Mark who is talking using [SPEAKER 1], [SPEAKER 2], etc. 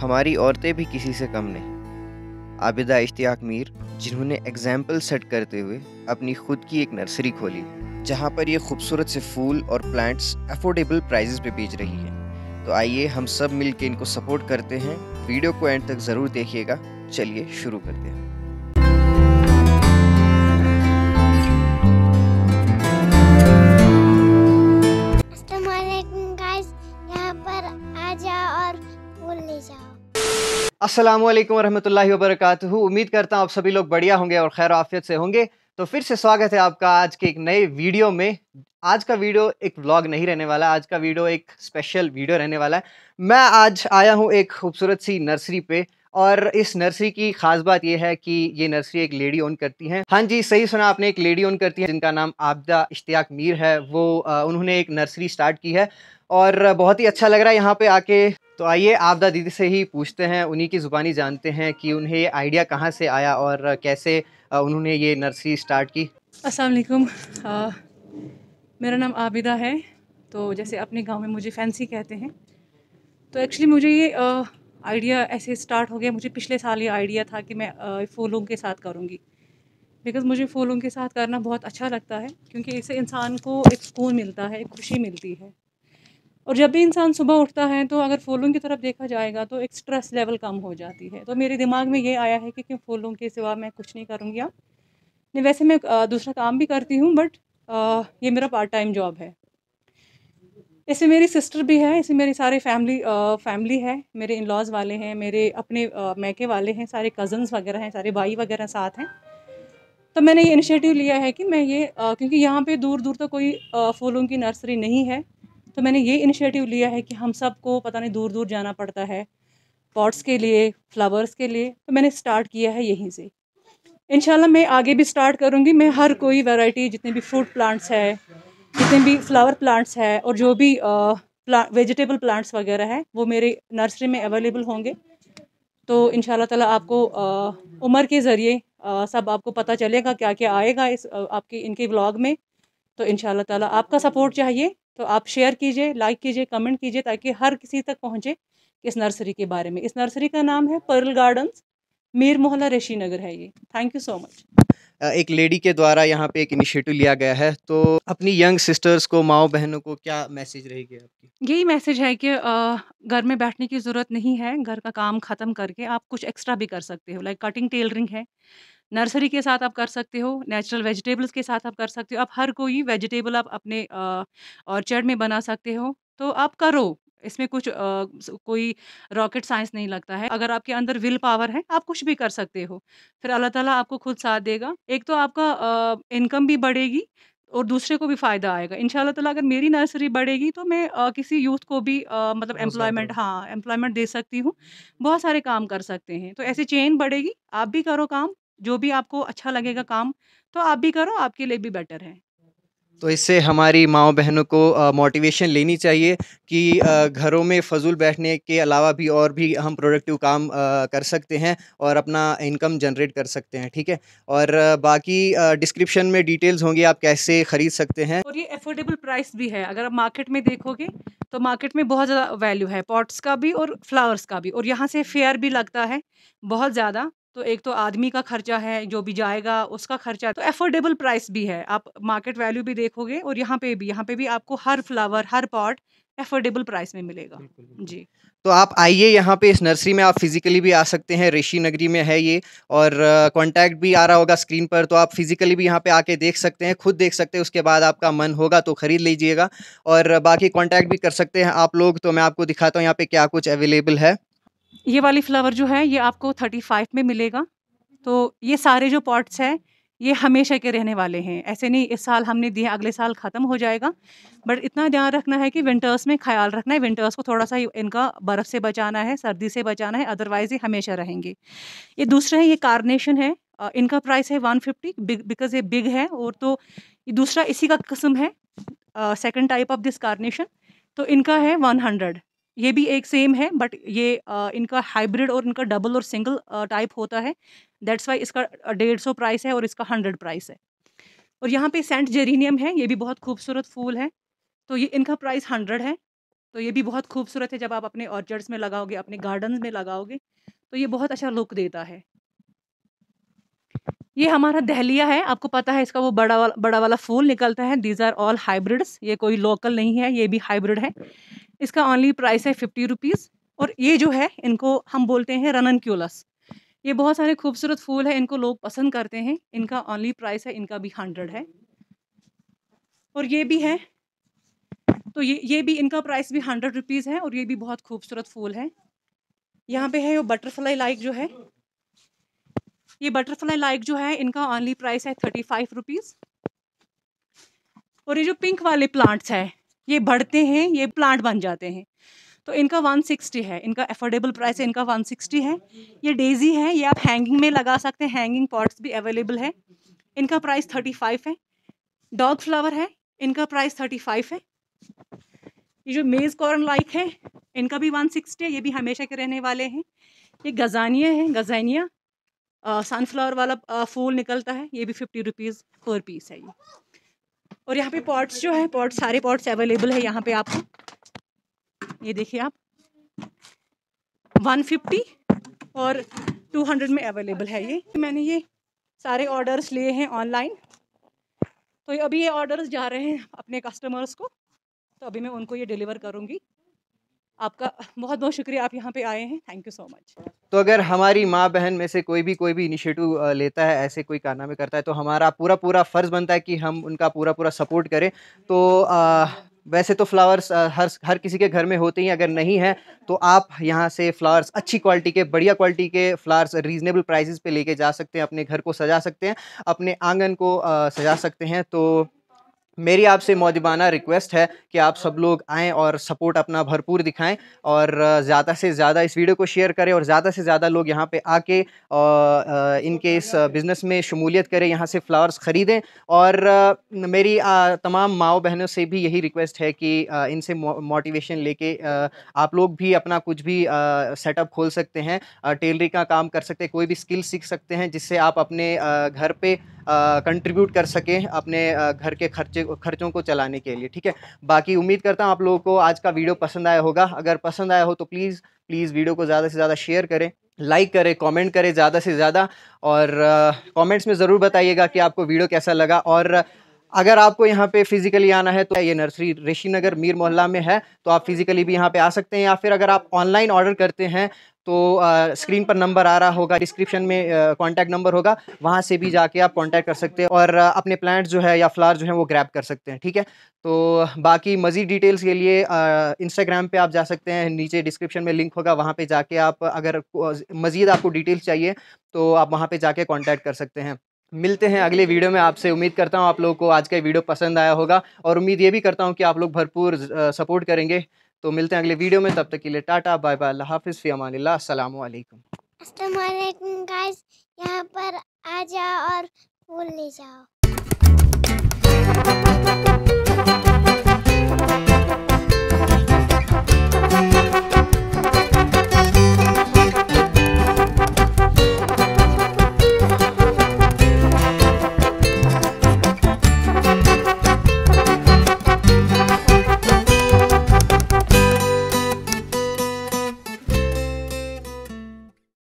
[SPEAKER 1] हमारी औरतें भी किसी से कम नहीं आबिदा इश्तियाक मीर जिन्होंने एग्जाम्पल सेट करते हुए अपनी खुद की एक नर्सरी खोली जहाँ पर ये खूबसूरत से फूल और प्लांट्स अफोर्डेबल प्राइजेस पे बेच रही है तो आइए हम सब मिलकर इनको सपोर्ट करते हैं वीडियो को एंड तक ज़रूर देखिएगा चलिए शुरू करते हैं ले जाओ अस्सलाम वालेकुम रहमतुल्लाहि व बरकातहू उम्मीद करता हूँ आप सभी लोग बढ़िया होंगे और खैर आफियत से होंगे तो फिर से स्वागत है आपका आज के एक नए वीडियो में आज का वीडियो एक व्लॉग नहीं रहने वाला आज का वीडियो एक स्पेशल वीडियो रहने वाला है मैं आज आया हूँ एक खूबसूरत सी नर्सरी पे और इस नर्सरी की खास बात यह है कि ये नर्सरी एक लेडी ओन करती हैं हाँ जी सही सुना आपने एक लेडी ओन करती हैं जिनका नाम आबदा इश्तियाक मीर है वो उन्होंने एक नर्सरी स्टार्ट की है और बहुत ही अच्छा लग रहा है यहाँ पे आके तो आइए आपदा दीदी से ही पूछते हैं उन्हीं की ज़ुबानी जानते हैं कि उन्हें ये आइडिया कहाँ से आया और कैसे उन्होंने ये नर्सरी स्टार्ट की
[SPEAKER 2] असलकुम मेरा नाम आबिदा है तो जैसे अपने गांव में मुझे फैंसी कहते हैं तो एक्चुअली मुझे ये आइडिया ऐसे स्टार्ट हो गया मुझे पिछले साल ये आइडिया था कि मैं फूलों के साथ करूँगी बिकॉज़ मुझे फूलों के साथ करना बहुत अच्छा लगता है क्योंकि इससे इंसान को एक सुकून मिलता है एक खुशी मिलती है और जब भी इंसान सुबह उठता है तो अगर फूलों की तरफ देखा जाएगा तो एक स्ट्रेस लेवल कम हो जाती है तो मेरे दिमाग में ये आया है कि क्यों फूलों के सिवा मैं कुछ नहीं करूँगी अब नहीं वैसे मैं दूसरा काम भी करती हूँ बट ये मेरा पार्ट टाइम जॉब है इसमें मेरी सिस्टर भी है इसमें मेरी सारी फैमिली फैमिली है मेरे इन लॉज वाले हैं मेरे अपने मैके वाले हैं सारे कज़न्स वगैरह हैं सारे भाई वगैरह साथ हैं तो मैंने ये इनिशिएटिव लिया है कि मैं ये आ, क्योंकि यहाँ पे दूर दूर तक तो कोई आ, फूलों की नर्सरी नहीं है तो मैंने ये इनिशिएटिव लिया है कि हम सबको पता नहीं दूर दूर जाना पड़ता है पॉट्स के लिए फ्लावर्स के लिए तो मैंने स्टार्ट किया है यहीं से इन मैं आगे भी स्टार्ट करूँगी मैं हर कोई वैरायटी जितने भी फ्रूट प्लांट्स है जितने भी फ्लावर प्लांट्स है और जो भी वेजिटेबल प्लांट्स वगैरह हैं वो मेरे नर्सरी में अवेलेबल होंगे तो इन ताला आपको उम्र के ज़रिए सब आपको पता चलेगा क्या क्या आएगा इस आपके इनके ब्लॉग में तो इन ताला आपका सपोर्ट चाहिए तो आप शेयर कीजिए लाइक कीजिए कमेंट कीजिए ताकि हर किसी तक पहुँचे इस नर्सरी के बारे में इस नर्सरी का नाम है पर्ल गार्डन्स मीर मोहल्ला ऋषि नगर है ये थैंक यू सो मच
[SPEAKER 1] एक लेडी के द्वारा यहाँ पे एक इनिशिएटिव लिया गया है तो अपनी यंग सिस्टर्स को माओ बहनों को क्या मैसेज रहेगी आपकी
[SPEAKER 2] यही मैसेज है कि घर में बैठने की ज़रूरत नहीं है घर का काम ख़त्म करके आप कुछ एक्स्ट्रा भी कर सकते हो लाइक कटिंग टेलरिंग है नर्सरी के साथ आप कर सकते हो नेचुरल वेजिटेबल्स के साथ आप कर सकते हो आप हर कोई वेजिटेबल आप अपने ऑर्चर्ड में बना सकते हो तो आप करो इसमें कुछ आ, कोई रॉकेट साइंस नहीं लगता है अगर आपके अंदर विल पावर है आप कुछ भी कर सकते हो फिर अल्लाह ताला आपको खुद साथ देगा एक तो आपका इनकम भी बढ़ेगी और दूसरे को भी फ़ायदा आएगा इन ताला अगर मेरी नर्सरी बढ़ेगी तो मैं आ, किसी यूथ को भी आ, मतलब एम्प्लॉयमेंट हाँ एम्प्लॉयमेंट दे सकती हूँ बहुत सारे काम कर सकते हैं तो ऐसी चेन बढ़ेगी आप भी करो काम जो भी आपको अच्छा लगेगा काम तो आप भी करो आपके लिए भी बेटर है
[SPEAKER 1] तो इससे हमारी माओ बहनों को मोटिवेशन लेनी चाहिए कि आ, घरों में फजूल बैठने के अलावा भी और भी हम प्रोडक्टिव काम आ, कर सकते हैं और अपना इनकम जनरेट कर सकते हैं ठीक है और आ, बाकी डिस्क्रिप्शन में डिटेल्स होंगे आप कैसे ख़रीद सकते हैं और
[SPEAKER 2] ये अफोर्डेबल प्राइस भी है अगर आप मार्केट में देखोगे तो मार्केट में बहुत ज़्यादा वैल्यू है पॉट्स का भी और फ्लावर्स का भी और यहाँ से फेयर भी लगता है बहुत ज़्यादा तो एक तो आदमी का खर्चा है जो भी जाएगा उसका खर्चा तो एफोर्डेबल प्राइस भी है आप मार्केट वैल्यू भी देखोगे और यहाँ पे भी यहाँ पे भी आपको हर फ्लावर हर पॉट एफोर्डेबल प्राइस में मिलेगा जी
[SPEAKER 1] तो आप आइए यहाँ पे इस नर्सरी में आप फिजिकली भी आ सकते हैं ऋषि नगरी में है ये और कांटेक्ट भी आ रहा होगा स्क्रीन पर तो आप फिजिकली भी यहाँ पे आके देख सकते हैं खुद देख सकते हैं उसके बाद आपका मन होगा तो खरीद लीजिएगा और बाकी कांटेक्ट भी कर सकते हैं आप लोग तो मैं आपको दिखाता हूँ यहाँ पे क्या कुछ अवेलेबल है
[SPEAKER 2] ये वाली फ्लावर जो है ये आपको थर्टी फाइव में मिलेगा तो ये सारे जो पॉट्स हैं ये हमेशा के रहने वाले हैं ऐसे नहीं इस साल हमने दिए अगले साल ख़त्म हो जाएगा बट इतना ध्यान रखना है कि विंटर्स में ख्याल रखना है विंटर्स को थोड़ा सा इनका बर्फ़ से बचाना है सर्दी से बचाना है अदरवाइज़ ये हमेशा रहेंगे ये दूसरा है ये कार्नेशन है इनका प्राइस है वन फिफ्टी बिकॉज ये बिग है और तो ये दूसरा इसी का कस्म है second type of this carnation तो इनका है वन हंड्रेड ये भी एक सेम है बट ये आ, इनका हाइब्रिड और इनका डबल और सिंगल टाइप होता है दैट्स वाई इसका डेढ़ सौ प्राइस है और इसका हंड्रेड प्राइस है और यहाँ पे सेंट जेरीनियम है ये भी बहुत खूबसूरत फूल है तो ये इनका प्राइस हंड्रेड है तो ये भी बहुत खूबसूरत है जब आप अपने ऑर्चर्ड्स में लगाओगे अपने गार्डन में लगाओगे तो ये बहुत अच्छा लुक देता है ये हमारा दहलिया है आपको पता है इसका वो बड़ा वाला बड़ा वाला फूल निकलता है दीज आर ऑल हाइब्रिड्स ये कोई लोकल नहीं है ये भी हाइब्रिड है इसका ऑनली प्राइस है फिफ्टी रुपीज़ और ये जो है इनको हम बोलते हैं रनन क्यूलस ये बहुत सारे खूबसूरत फूल है इनको लोग पसंद करते हैं इनका ऑनली प्राइस है इनका भी हंड्रेड है और ये भी है तो ये ये भी इनका प्राइस भी हंड्रेड रुपीज़ है और ये भी बहुत खूबसूरत फूल है यहाँ पे है वो बटरफ्लाई लाइक जो है ये बटरफ्लाई लाइक जो है इनका ऑनली प्राइस है थर्टी फाइव रुपीज़ और ये जो पिंक वाले प्लांट्स है ये बढ़ते हैं ये प्लांट बन जाते हैं तो इनका 160 है इनका एफोर्डेबल प्राइस है इनका 160 है ये डेजी है ये आप हैंगिंग में लगा सकते हैं हैंगिंग पॉट्स भी अवेलेबल है इनका प्राइस 35 है डॉग फ्लावर है इनका प्राइस 35 है ये जो मेज़ कॉर्न लाइक है इनका भी 160 है ये भी हमेशा के रहने वाले हैं ये गजानिया है गजानिया सनफ्लावर वाला फूल निकलता है ये भी फिफ्टी रुपीज़ पर पीस है ये और यहाँ पे पॉट्स जो है पॉट्स सारे पॉट्स अवेलेबल है यहाँ पे आपको ये देखिए आप 150 और 200 में अवेलेबल है ये मैंने ये सारे ऑर्डर्स लिए हैं ऑनलाइन तो अभी ये ऑर्डर्स जा रहे हैं अपने कस्टमर्स को तो अभी मैं उनको ये डिलीवर करूँगी आपका बहुत बहुत शुक्रिया आप यहाँ पे आए हैं थैंक यू सो मच
[SPEAKER 1] तो अगर हमारी माँ बहन में से कोई भी कोई भी इनिशिएटिव लेता है ऐसे कोई कारनामे करता है तो हमारा पूरा पूरा फ़र्ज़ बनता है कि हम उनका पूरा पूरा सपोर्ट करें तो आ, वैसे तो फ्लावर्स हर हर किसी के घर में होते ही अगर नहीं है तो आप यहाँ से फ्लावर्स अच्छी क्वालिटी के बढ़िया क्वालिटी के फ्लावर्स रीजनेबल प्राइजेस पे लेके जा सकते हैं अपने घर को सजा सकते हैं अपने आंगन को आ, सजा सकते हैं तो मेरी आपसे मौजबाना रिक्वेस्ट है कि आप सब लोग आएँ और सपोर्ट अपना भरपूर दिखाएं और ज़्यादा से ज़्यादा इस वीडियो को शेयर करें और ज़्यादा से ज़्यादा लोग यहाँ पे आके और इनके इस बिज़नेस में शमूलियत करें यहाँ से फ्लावर्स ख़रीदें और मेरी तमाम माओ बहनों से भी यही रिक्वेस्ट है कि इनसे मोटिवेशन लेके आप लोग भी अपना कुछ भी सेटअप खोल सकते हैं टेलरी का काम कर सकते हैं कोई भी स्किल सीख सकते हैं जिससे आप अपने घर पर कंट्रीब्यूट कर सकें अपने घर के खर्चे खर्चों को चलाने के लिए ठीक है बाकी उम्मीद करता हूँ आप लोगों को आज का वीडियो पसंद आया होगा अगर पसंद आया हो तो प्लीज़ प्लीज़ वीडियो को ज़्यादा से ज़्यादा शेयर करें लाइक करें कमेंट करें ज़्यादा से ज़्यादा और कमेंट्स में ज़रूर बताइएगा कि आपको वीडियो कैसा लगा और अगर आपको यहाँ पे फिजिकली आना है तो ये नर्सरी ऋषि नगर मीर मोहल्ला में है तो आप फिजिकली भी यहाँ पे आ सकते हैं या फिर अगर आप ऑनलाइन ऑर्डर करते हैं तो स्क्रीन पर नंबर आ रहा होगा डिस्क्रिप्शन में कांटेक्ट नंबर होगा वहाँ से भी जाके आप कांटेक्ट कर सकते हैं और अपने प्लांट्स जो है या फ्लावर जो है वो ग्रैप कर सकते हैं ठीक है तो बाकी मज़ीद डिटेल्स के लिए इंस्टाग्राम पे आप जा सकते हैं नीचे डिस्क्रिप्शन में लिंक होगा वहाँ पे जाके आप अगर मज़ीद आपको डिटेल्स चाहिए तो आप वहाँ पर जाके कॉन्टैक्ट कर सकते हैं मिलते हैं अगले वीडियो में आपसे उम्मीद करता हूँ आप लोगों को आज का वीडियो पसंद आया होगा और उम्मीद ये भी करता हूँ कि आप लोग भरपूर सपोर्ट करेंगे तो मिलते हैं अगले वीडियो में तब तक के लिए टाटा बाय बाय हाफिज़ फ़ी अमान असलम गाइस यहाँ पर आ जाओ और फूल ले जाओ